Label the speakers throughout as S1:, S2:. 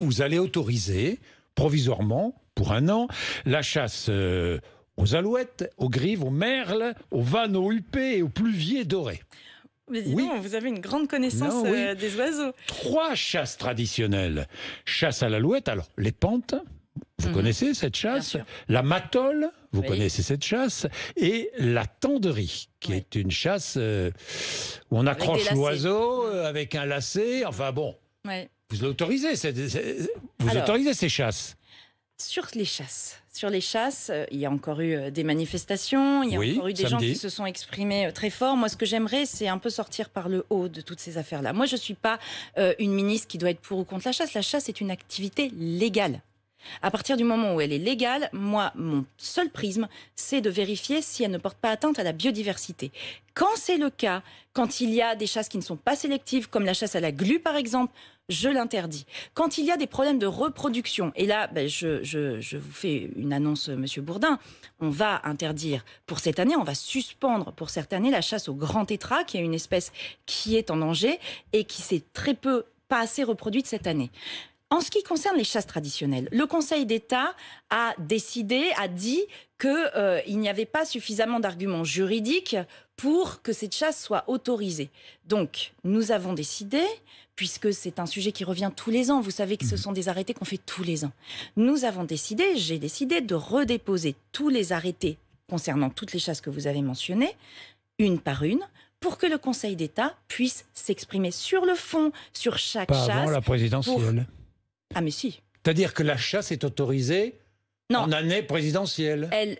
S1: vous allez autoriser provisoirement, pour un an, la chasse euh, aux alouettes, aux grives, aux merles, aux vannes, aux huppées et aux pluviers dorés.
S2: Mais vous avez une grande connaissance euh, des oiseaux.
S1: Trois chasses traditionnelles. Chasse à l'alouette, alors les pentes, vous mhm. connaissez cette chasse. La matole, vous connaissez cette chasse. Et la tenderie, qui est une chasse euh, où on accroche l'oiseau avec un lacet. Enfin bon. Vous autorisez, ces chasses
S2: Sur les chasses. Sur les chasses, euh, il y a encore eu euh, des manifestations, il y a encore eu des gens qui se sont exprimés euh, très fort. Moi, ce que j'aimerais, c'est un peu sortir par le haut de toutes ces affaires-là. Moi, je ne suis pas une ministre qui doit être pour ou contre la chasse. La chasse est une activité légale. À partir du moment où elle est légale, moi, mon seul prisme, c'est de vérifier si elle ne porte pas atteinte à la biodiversité. Quand c'est le cas, quand il y a des chasses qui ne sont pas sélectives, comme la chasse à la glu par exemple, je l'interdis. Quand il y a des problèmes de reproduction, et là, ben, je, vous fais une annonce, euh, Monsieur Bourdin, on va interdire pour cette année, on va suspendre pour cette année la chasse au grand tétra, qui est une espèce qui est en danger et qui s'est très peu, pas assez reproduite cette année. En ce qui concerne les chasses traditionnelles, le Conseil d'État a décidé, a dit qu'il euh, n'y avait pas suffisamment d'arguments juridiques pour que cette chasse soit autorisée. Donc, nous avons décidé, puisque c'est un sujet qui revient tous les ans, vous savez que ce mhm. sont des arrêtés qu'on fait tous les ans, nous avons décidé, j'ai décidé de redéposer tous les arrêtés concernant toutes les chasses que vous avez mentionnées, une par une, pour que le Conseil d'État puisse s'exprimer sur le fond, sur chaque chasse. Avant la présidentielle. Ah mais si.
S1: C'est-à-dire que la chasse est autorisée en année présidentielle.
S2: Elle,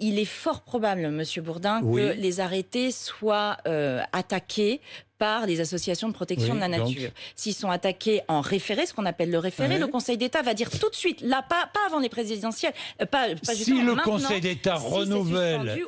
S2: il est fort probable, Monsieur Bourdin, que les arrêtés soient euh, attaqués par les associations de protection de la nature. S'ils sont attaqués en référé, ce qu'on appelle le référé, le Conseil d'État va dire tout de suite, là, pas, avant les présidentielles, euh, pas, pas si, le Conseil d'État renouvelle,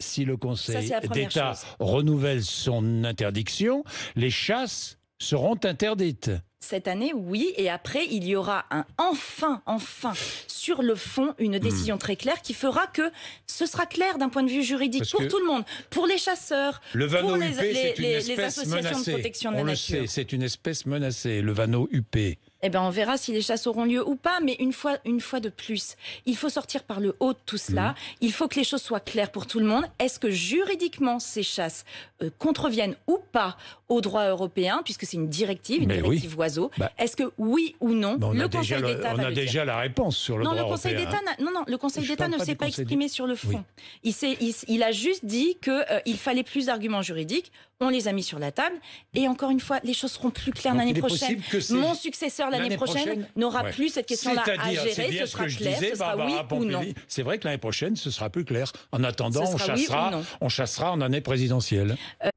S1: si le Conseil d'État renouvelle son interdiction, les chasses seront interdites.
S2: Cette année, oui. Et après, il y aura un enfin, enfin, sur le fond, une hmm. décision très claire qui fera que ce sera clair d'un point de vue juridique pour tout le monde, pour les chasseurs, pour les, associations de protection de on la le nature.
S1: c'est une espèce menacée, le vanneau huppé.
S2: Eh bien, on verra si les chasses auront lieu ou pas, mais une fois, une fois de plus, il faut sortir par le haut de tout cela. Hmm. Il faut que les choses soient claires pour tout le monde. Est-ce que juridiquement ces chasses euh, contreviennent ou pas au droit européen, puisque c'est une directive, une directive oiseau. Bah. Est-ce que oui ou non, le Conseil d'État On a déjà
S1: la réponse sur le non, le Conseil hein.
S2: Non, le Conseil d'État ne s'est pas exprimé sur le fond. Il, a juste dit qu'il euh, il fallait plus d'arguments juridiques. On les a mis sur la table. Et encore une fois, les choses seront plus claires l'année prochaine. Mon successeur l'année prochaine, n'aura plus cette question-là à, gérer. ce, sera clair, ce sera oui ou non.
S1: C'est vrai que l'année prochaine, ce sera plus clair. En attendant, on chassera, on chassera en année présidentielle. Euh,